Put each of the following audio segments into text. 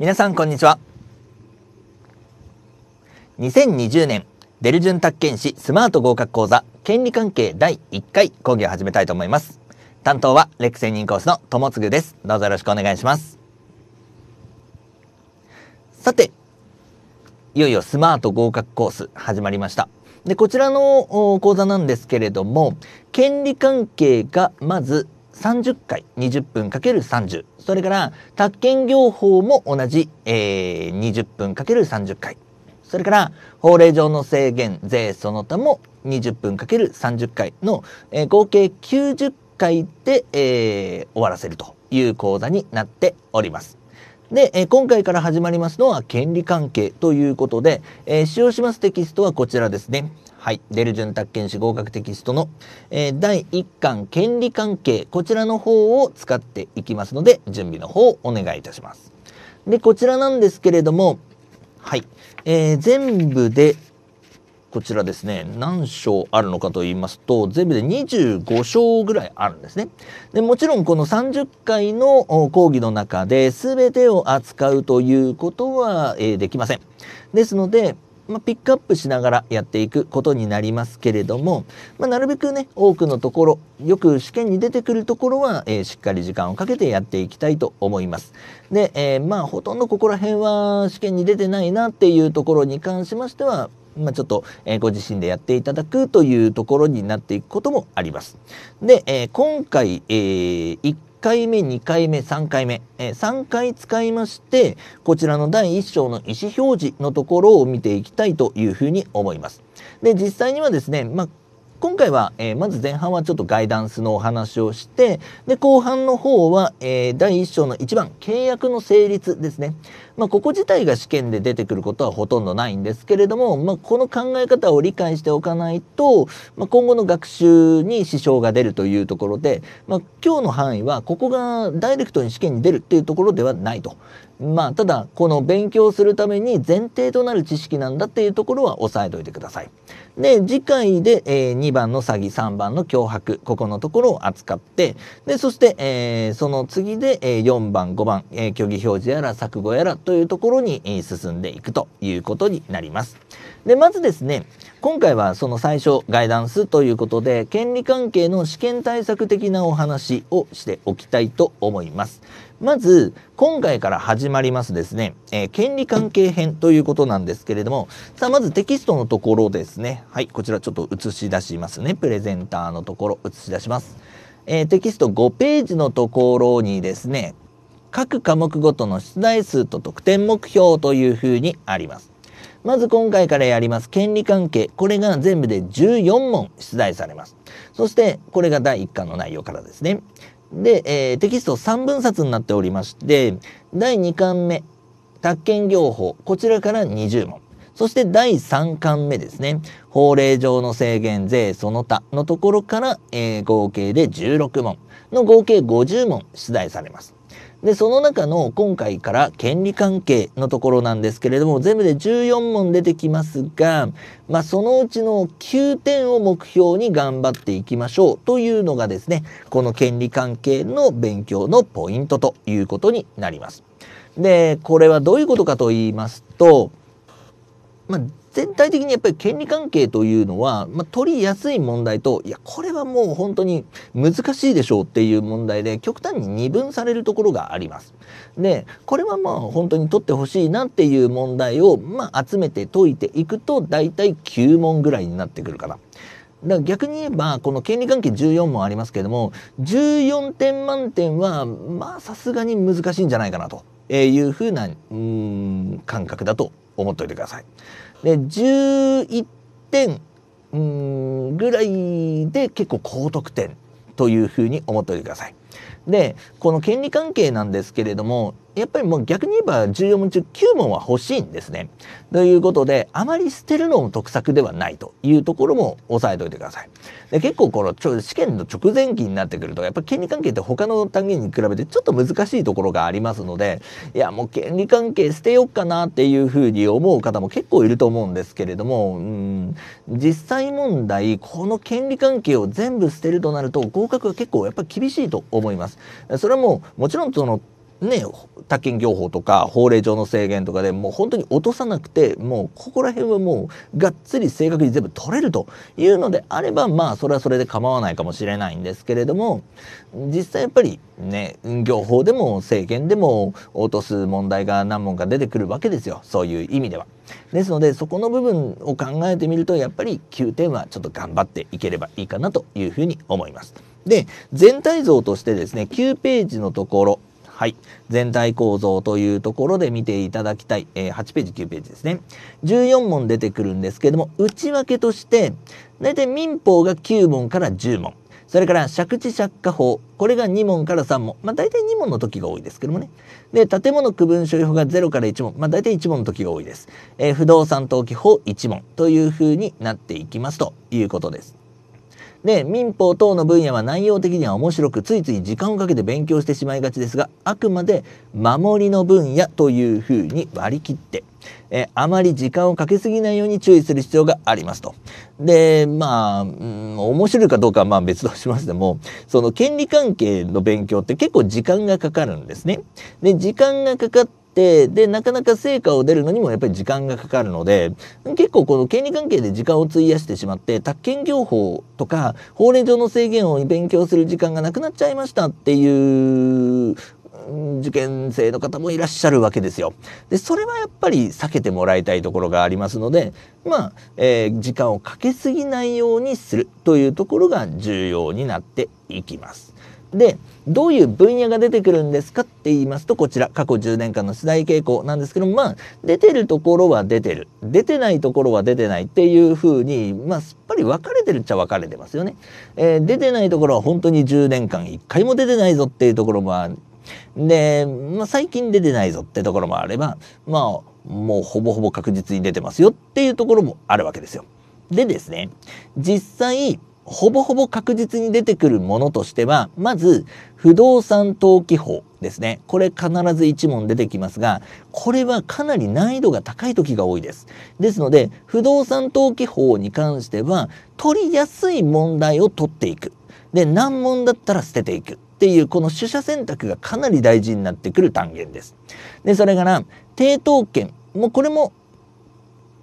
皆さんこんにちは2020年デルジュン宅建士スマート合格講座権利関係第1回講義を始めたいと思います担当はレック専任コースの友次ですどうぞよろしくお願いしますさていよいよスマート合格コース始まりましたでこちらの講座なんですけれども権利関係がまず30回20分 ×30 それから宅建業法も同じ、えー、20分 ×30 回それから法令上の制限税その他も20分 ×30 回の、えー、合計90回で、えー、終わらせるという講座になっております。で、え今回から始まりますのは権利関係ということで、え使用しますテキストはこちらですね。はい、出る潤沢検士合格テキストの、えー、第1巻権利関係こちらの方を使っていきますので準備の方をお願いいたします。でこちらなんですけれどもはい、えー、全部でこちらですね何章あるのかと言いますと全部で25章ぐらいあるんですね。でもちろんこの30回の講義の中で全てを扱うということは、えー、できません。ですのでまあ、ピックアップしながらやっていくことになりますけれども、まあ、なるべくね多くのところよく試験に出てくるところは、えー、しっかり時間をかけてやっていきたいと思います。で、えー、まあほとんどここら辺は試験に出てないなっていうところに関しましてはまあ、ちょっと、えー、ご自身でやっていただくというところになっていくこともあります。で、えー、今回、えー、1回目、2回目、3回目、えー、3回使いまして、こちらの第1章の意思表示のところを見ていきたいというふうに思います。で、実際にはですね、まあ今回は、えー、まず前半はちょっとガイダンスのお話をしてで後半の方は、えー、第1章の1番契約の成立ですねまあ、ここ自体が試験で出てくることはほとんどないんですけれども、まあ、この考え方を理解しておかないと、まあ、今後の学習に支障が出るというところで、まあ、今日の範囲はここがダイレクトに試験に出るっていうところではないと。まあ、ただこの勉強するために前提となる知識なんだっていうところは押さえておいてください。で次回で、えー、2番の詐欺3番の脅迫ここのところを扱ってでそして、えー、その次で、えー、4番5番、え虚偽表示やら錯誤やらとというところに、え進んでいくということになります。で、まずですね、今回はその最初、ガイダンスということで、権利関係の試験対策的なお話をしておきたいと思います。まず、今回から始まりますですね、えー、権利関係編ということなんですけれども、さあ、まずテキストのところですね。はい、こちらちょっと映し出しますね。プレゼンターのところ映し出します。えー、テキスト5ページのところにですね、各科目ごとの出題数と得点目標というふうにあります。まず今回からやります権利関係、これが全部で14問出題されます。そしてこれが第1巻の内容からですね。で、えー、テキスト3分冊になっておりまして、第2巻目、宅建業法、こちらから20問。そして第3巻目ですね。法令上の制限税その他のところから、えー、合計で16問の合計50問出題されます。で、その中の今回から権利関係のところなんですけれども、全部で14問出てきますが、まあ、そのうちの9点を目標に頑張っていきましょうというのがですね、この権利関係の勉強のポイントということになります。で、これはどういうことかと言いますと、まあ、全体的にやっぱり権利関係というのは、まあ、取りやすい問題といやこれはもう本当に難しいでしょうっていう問題で極端に二分されるところがあります。でこれはまあ本当に取ってほしいなっていう問題を、まあ、集めて解いていくと大体9問ぐらいになってくるかな。だから逆に言えばこの権利関係14問ありますけれども14点満点はまあさすがに難しいんじゃないかなとえいうふうなうん感覚だと思っておいてください。で11点うんぐらいで結構高得点というふうに思っておいてください。でこの権利関係なんですけれどもやっぱりもう逆に言えば14問中9問は欲しいんですね。ということで、あまり捨てるのも得策ではないというところも押さえておいてください。で結構このちょ試験の直前期になってくると、やっぱり権利関係って他の単元に比べてちょっと難しいところがありますので、いやもう権利関係捨てよっかなっていうふうに思う方も結構いると思うんですけれども、うん、実際問題、この権利関係を全部捨てるとなると合格は結構やっぱり厳しいと思います。それはもうもちろんそのね宅建業法とか法令上の制限とかでもう本当に落とさなくてもうここら辺はもうがっつり正確に全部取れるというのであればまあそれはそれで構わないかもしれないんですけれども実際やっぱりね業法でも制限でも落とす問題が何問か出てくるわけですよそういう意味では。ですのでそこの部分を考えてみるとやっぱり9点はちょっと頑張っていければいいかなというふうに思います。で全体像としてですね9ページのところはい。全体構造というところで見ていただきたい。えー、8ページ、9ページですね。14問出てくるんですけども、内訳として、大体民法が9問から10問。それから借地借家法。これが2問から3問。まあ大体2問の時が多いですけどもね。で、建物区分所有法が0から1問。まあ大体1問の時が多いです。えー、不動産登記法1問というふうになっていきますということです。で、民法等の分野は内容的には面白く、ついつい時間をかけて勉強してしまいがちですが、あくまで守りの分野というふうに割り切って、えあまり時間をかけすぎないように注意する必要がありますと。で、まあ、うん、面白いかどうかはまあ別としますでも、その権利関係の勉強って結構時間がかかるんですね。で、時間がかかっってでなかなか成果を出るのにもやっぱり時間がかかるので結構この権利関係で時間を費やしてしまって宅建業法とか法令上の制限を勉強する時間がなくなっちゃいましたっていう受験生の方もいらっしゃるわけですよ。でそれはやっぱり避けてもらいたいところがありますのでまあ、えー、時間をかけすぎないようにするというところが重要になっていきます。でどういう分野が出てくるんですかって言いますとこちら過去10年間の取材傾向なんですけどまあ出てるところは出てる出てないところは出てないっていうふうにまあすっぱり分かれてるっちゃ分かれてますよね。えー、出てないところは本当に10年間1回も出てないぞっていうところもある。で、まあ、最近出てないぞってところもあればまあもうほぼほぼ確実に出てますよっていうところもあるわけですよ。でですね実際ほぼほぼ確実に出てくるものとしては、まず、不動産登記法ですね。これ必ず1問出てきますが、これはかなり難易度が高い時が多いです。ですので、不動産登記法に関しては、取りやすい問題を取っていく。で、難問だったら捨てていく。っていうこの取捨選択がかなり大事になってくる単元です。で、それから、抵当権。もうこれも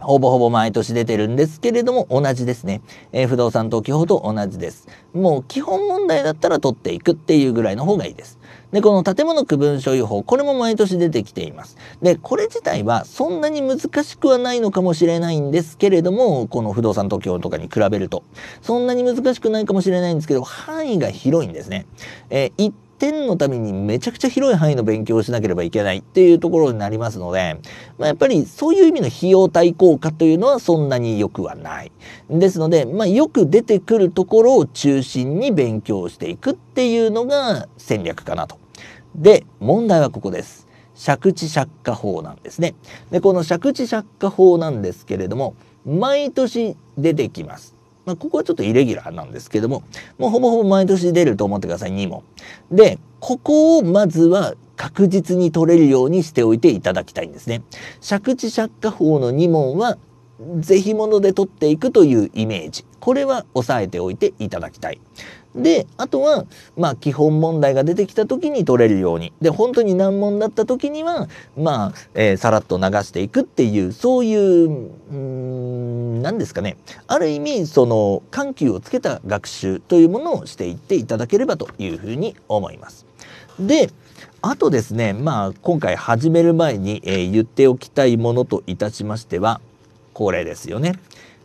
ほぼほぼ毎年出てるんですけれども同じですね、えー、不動産登記法と同じですもう基本問題だったら取っていくっていうぐらいの方がいいですでこの建物区分所有法これも毎年出てきていますでこれ自体はそんなに難しくはないのかもしれないんですけれどもこの不動産登記法とかに比べるとそんなに難しくないかもしれないんですけど範囲が広いんですね、えー点のためにめちゃくちゃ広い範囲の勉強をしなければいけないっていうところになりますので、まあ、やっぱりそういう意味の費用対効果というのはそんなに良くはない。ですので、まあ、よく出てくるところを中心に勉強していくっていうのが戦略かなと。で問題はここです。借地借家法なんですね。でこの借地借家法なんですけれども毎年出てきます。まあ、ここはちょっとイレギュラーなんですけども、もうほぼほぼ毎年出ると思ってください、2問。で、ここをまずは確実に取れるようにしておいていただきたいんですね。借地借家法の2問は是非物で取っていくというイメージこれは押さえておいていただきたい。であとは、まあ、基本問題が出てきた時に取れるようにで本当に難問だった時には、まあえー、さらっと流していくっていうそういう何ですかねある意味その緩急をつけた学習というものをしていっていただければというふうに思います。であとですね、まあ、今回始める前に、えー、言っておきたいものといたしましてはこれですよね。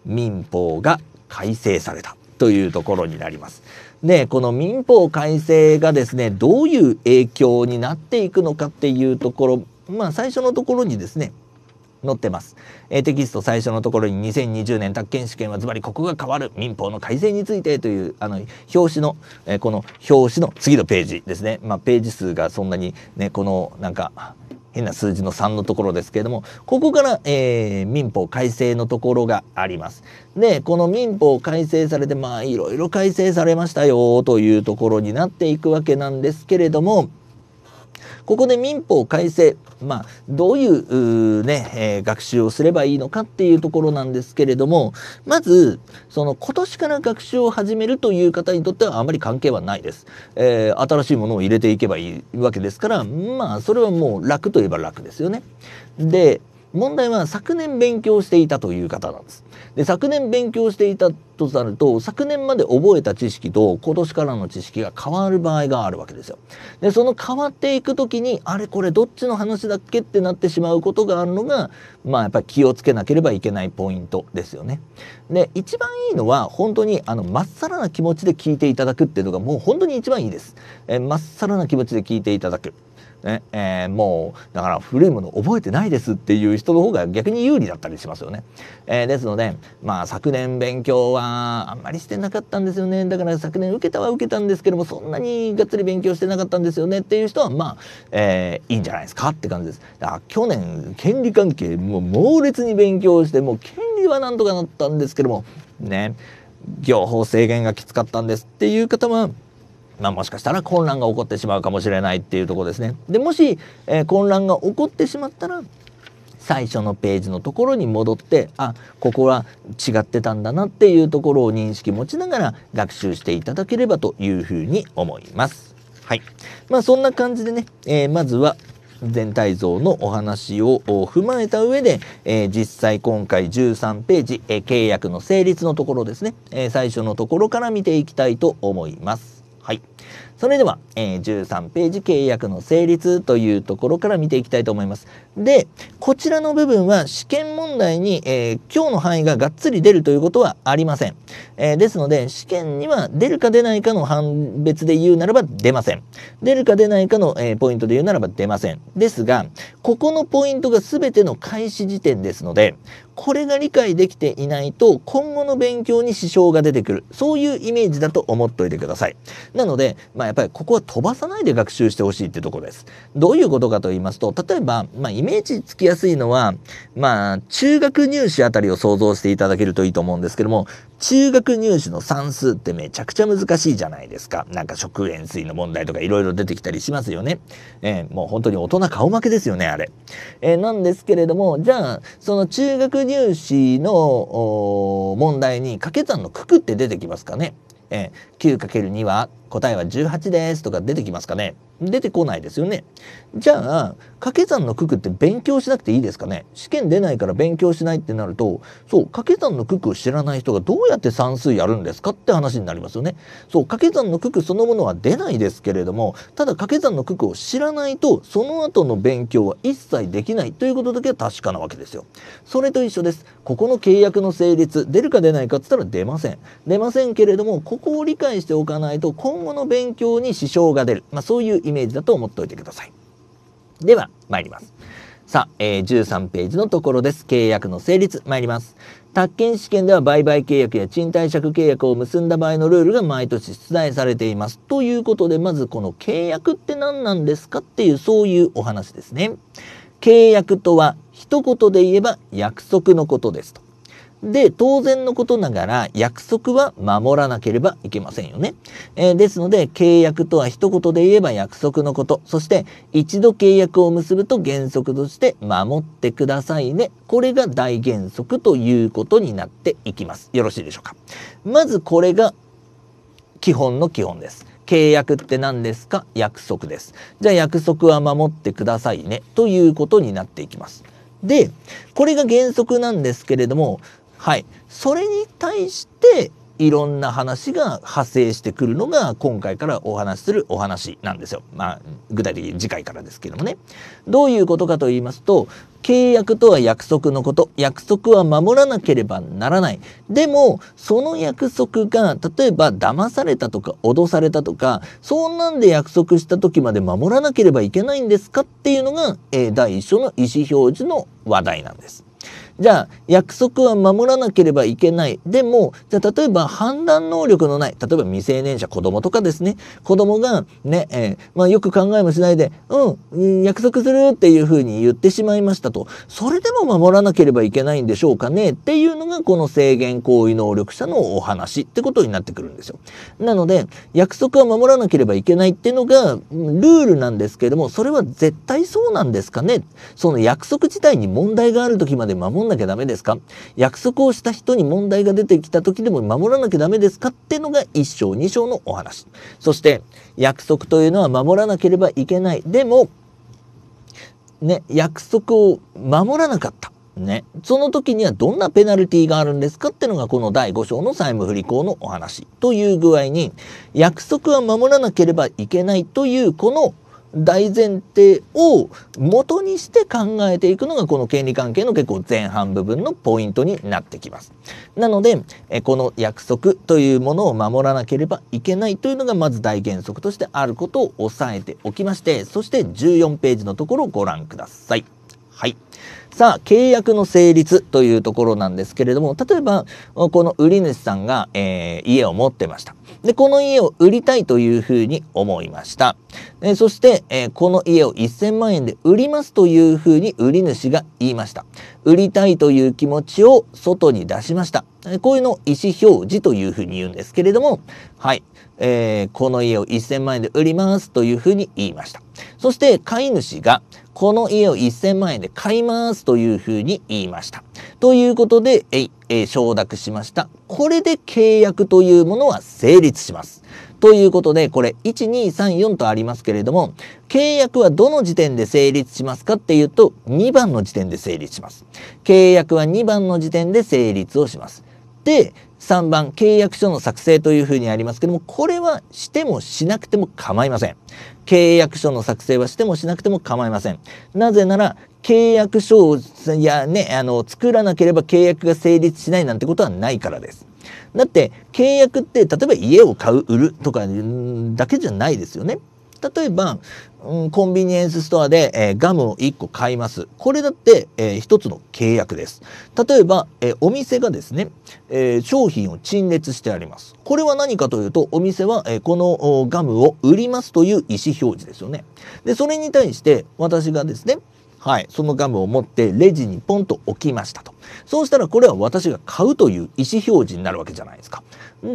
民法が改正されたというところになります。でこの民法改正がですねどういう影響になっていくのかっていうところまあ最初のところにですね載ってます、えテキスト最初のところに2020年宅建試験はズバリここが変わる民法の改正についてというあの表紙の、えこの表紙の次のページですねまあ、ページ数がそんなにねこのなんか変な数字の3のところですけれども、ここから、えー、民法改正のところがあります。で、この民法改正されて、まあいろいろ改正されましたよというところになっていくわけなんですけれども、ここで民法改正、まあ、どういうね、えー、学習をすればいいのかっていうところなんですけれどもまずその今年から学習を始めるという方にとってはあまり関係はないです、えー、新しいものを入れていけばいいわけですからまあそれはもう楽といえば楽ですよねで問題は昨年勉強していたという方なんです。で昨年勉強していたとなると昨年まで覚えた知識と今年からの知識が変わる場合があるわけですよ。でその変わっていく時にあれこれどっちの話だっけってなってしまうことがあるのがまあやっぱり気をつけなければいけないポイントですよね。で一番いいのは本当にあのまっさらな気持ちで聞いていただくっていうのがもう本当に一番いいです。えまっさらな気持ちで聞いていただく。ねえー、もうだから古いもの覚えてないですっていう人の方が逆に有利だったりしますよね。えー、ですので、まあ、昨年勉強はあんまりしてなかったんですよねだから昨年受けたは受けたんですけどもそんなにがっつり勉強してなかったんですよねっていう人はまあ、えー、いいんじゃないですかって感じです。だから去年権利関係もう猛烈に勉強してもう権利はなんとかなったんですけどもね情報制限がきつかったんですっていう方はまあ、もしかしたら混乱が起こってしまうかもしれないっていうとこですね。でもし、えー、混乱が起こってしまったら最初のページのところに戻ってあここは違ってたんだなっていうところを認識持ちながら学習していただければというふうに思います。はいまあ、そんな感じでね、えー、まずは全体像のお話を踏まえた上で、えー、実際今回13ページ、えー、契約の成立のところですね、え最初のところから見ていきたいと思います。はい。それでは、えー、13ページ契約の成立というところから見ていきたいと思います。で、こちらの部分は試験問題に、えー、今日の範囲ががっつり出るということはありません。えー、ですので、試験には出るか出ないかの判別で言うならば出ません。出るか出ないかの、えー、ポイントで言うならば出ません。ですが、ここのポイントが全ての開始時点ですので、これが理解できていないと今後の勉強に支障が出てくるそういうイメージだと思っておいてくださいなので、まあ、やっぱりここは飛ばさないで学習してほしいってとこですどういうことかと言いますと例えば、まあ、イメージつきやすいのは、まあ、中学入試あたりを想像していただけるといいと思うんですけども中学入試の算数ってめちゃくちゃ難しいじゃないですか。なんか食塩水の問題とかいろいろ出てきたりしますよね。えー、もう本当に大人顔負けですよね、あれ。えー、なんですけれども、じゃあ、その中学入試の問題に掛け算の九九って出てきますかね。えー、9×2 は答えは18ですとか出てきますかね出てこないですよね。じゃあ掛け算の九九って勉強しなくていいですかね試験出ないから勉強しないってなるとそう掛け算の九九を知らない人がどうやって算数やるんですかって話になりますよね。そう掛け算の九九そのものは出ないですけれどもただ掛け算の九九を知らないとその後の勉強は一切できないということだけは確かなわけですよ。それと一緒です。ここの契約の成立出るか出ないかっつったら出ません。出ませんけれどもここを理解しておかないと今後の勉強に支障が出る、まあ、そういうイメージだと思っておいてください。では参ります。さあ、えー、13ページのところです。契約の成立参ります。宅建試験では売買契約や賃貸借契約を結んだ場合のルールが毎年出題されています。ということで、まずこの契約って何なんですかっていう、そういうお話ですね。契約とは一言で言えば約束のことですと。で、当然のことながら約束は守らなければいけませんよね。えー、ですので、契約とは一言で言えば約束のこと、そして一度契約を結ぶと原則として守ってくださいね。これが大原則ということになっていきます。よろしいでしょうか。まずこれが基本の基本です。契約って何ですか約束です。じゃあ約束は守ってくださいね。ということになっていきます。で、これが原則なんですけれども、はい、それに対していろんな話が派生してくるのが今回からお話しするお話なんですよ。まあ、具体的に次回からですけどもね。どういうことかと言いますと契約とは約束のこと約束は守らなければならないでもその約束が例えば騙されたとか脅されたとかそんなんで約束した時まで守らなければいけないんですかっていうのが、えー、第一章の意思表示の話題なんです。じゃあ約束は守らなければいけないでもじゃあ例えば判断能力のない例えば未成年者子供とかですね子供がね、えー、まあ、よく考えもしないで「うん約束する」っていうふうに言ってしまいましたとそれでも守らなければいけないんでしょうかねっていうのがこの制限行為能力者のお話ってことになってくるんですよ。なので約束は守らなければいけないっていうのがルールなんですけれどもそれは絶対そうなんですかねその約束自体に問題がある時まで守守んなきゃダメですか約束をした人に問題が出てきた時でも守らなきゃダメですかってのが1章2章のお話。そして約束というのは守らなければいけない。でも、ね、約束を守らなかった。ね、その時にはどんなペナルティがあるんですかってのがこの第5章の債務不履行のお話という具合に約束は守らなければいけないというこの大前提を元にして考えていくのがこの権利関係の結構前半部分のポイントになってきます。なのでこの約束というものを守らなければいけないというのがまず大原則としてあることを押さえておきましてそして14ページのところをご覧ください。はいさあ、契約の成立というところなんですけれども、例えば、この売り主さんが、えー、家を持ってました。で、この家を売りたいというふうに思いました。えそして、えー、この家を1000万円で売りますというふうに売り主が言いました。売りたいという気持ちを外に出しました。こういうのを意思表示というふうに言うんですけれども、はい。えー、この家を1000万円で売りますというふうに言いました。そして買い主がこの家を1000万円で買いますというふうに言いました。ということで、ええ承諾しました。これで契約というものは成立します。ということで、これ、1234とありますけれども、契約はどの時点で成立しますかっていうと、2番の時点で成立します。契約は2番の時点で成立をします。で、3番契約書の作成というふうにありますけどもこれはしてもしなくても構いません契約書の作成はしてもしなくても構いませんなぜなら契約書をいやねあの作らなければ契約が成立しないなんてことはないからですだって契約って例えば家を買う売るとかだけじゃないですよね例えば、うん、コンビニエンスストアで、えー、ガムを1個買います。これだって、えー、1つの契約です。例えば、えー、お店がですね、えー、商品を陳列してあります。これは何かというと、お店は、えこのガムを売りますという意思表示ですよね。で、それに対して私がですね、はい、そのガムを持ってレジにポンと置きましたと。そうしたらこれは私が買うという意思表示になるわけじゃないですか。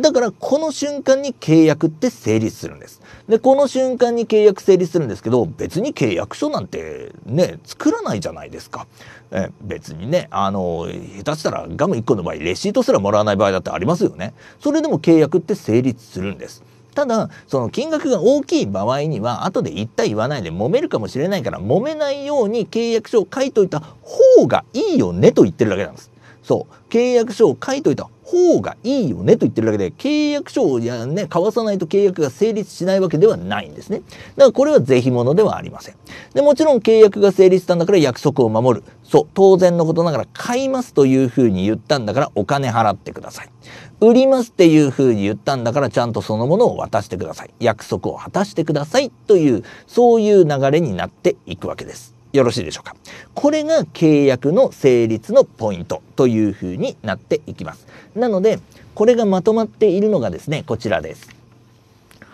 だからこの瞬間に契約って成立するんです。で、この瞬間に契約成立するんですけど、別に契約書なんてね、作らないじゃないですか。え別にね、あの、下手したらガム1個の場合、レシートすらもらわない場合だってありますよね。それでも契約って成立するんです。ただその金額が大きい場合には後で言った言わないで揉めるかもしれないから揉めないように契約書を書いといた方がいいよねと言ってるだけなんです。そう契約書を書いといた方がいいよねと言ってるだけで契約書をや、ね、交わさないと契約が成立しないわけではないんですね。だからこれは是非ものではありません。でもちろん契約が成立したんだから約束を守る。そう、当然のことながら買いますというふうに言ったんだからお金払ってください。売りますっていうふうに言ったんだからちゃんとそのものを渡してください。約束を果たしてくださいというそういう流れになっていくわけです。よろしいでしょうかこれが契約の成立のポイントというふうになっていきますなのでこれがまとまっているのがですねこちらです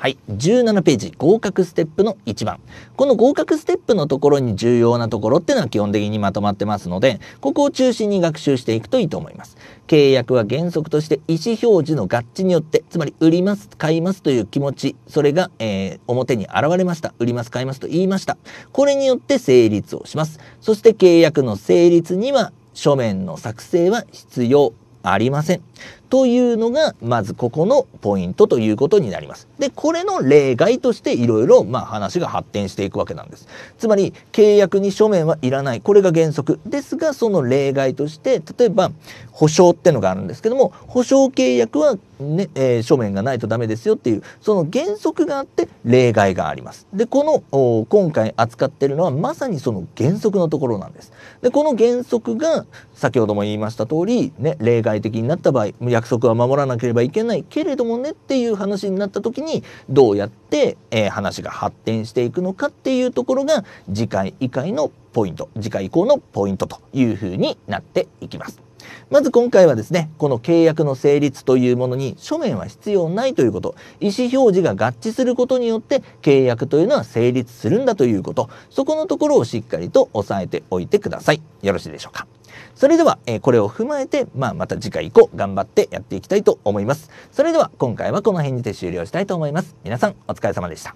はい、17ページ合格ステップの1番この合格ステップのところに重要なところっていうのは基本的にまとまってますのでここを中心に学習していくといいと思います契約は原則として意思表示の合致によってつまり売ります買いますという気持ちそれが、えー、表に現れました売ります買いますと言いましたこれによって成立をしますそして契約の成立には書面の作成は必要ありませんというのがまずここのポイントということになります。でこれの例外としていろいろ話が発展していくわけなんです。つまり契約に書面はいらないこれが原則ですがその例外として例えば保証ってのがあるんですけども保証契約はね、えー、書面がないとダメですよっていうその原則があって例外があります。でこの今回扱ってるのはまさにその原則のところなんです。でこの原則が先ほども言いました通りね例外的になった場合約束は守らなければいけないけれどもねっていう話になった時にどうやって、えー、話が発展していくのかっていうところが次回以降のポイント次回以降のポイントというふうになっていきます。まず今回はですねこの契約の成立というものに書面は必要ないということ意思表示が合致することによって契約というのは成立するんだということそこのところをしっかりと押さえておいてくださいよろしいでしょうかそれでは、えー、これを踏まえて、まあ、また次回以降頑張ってやっていきたいと思いますそれでは今回はこの辺にて終了したいと思います皆さんお疲れ様でした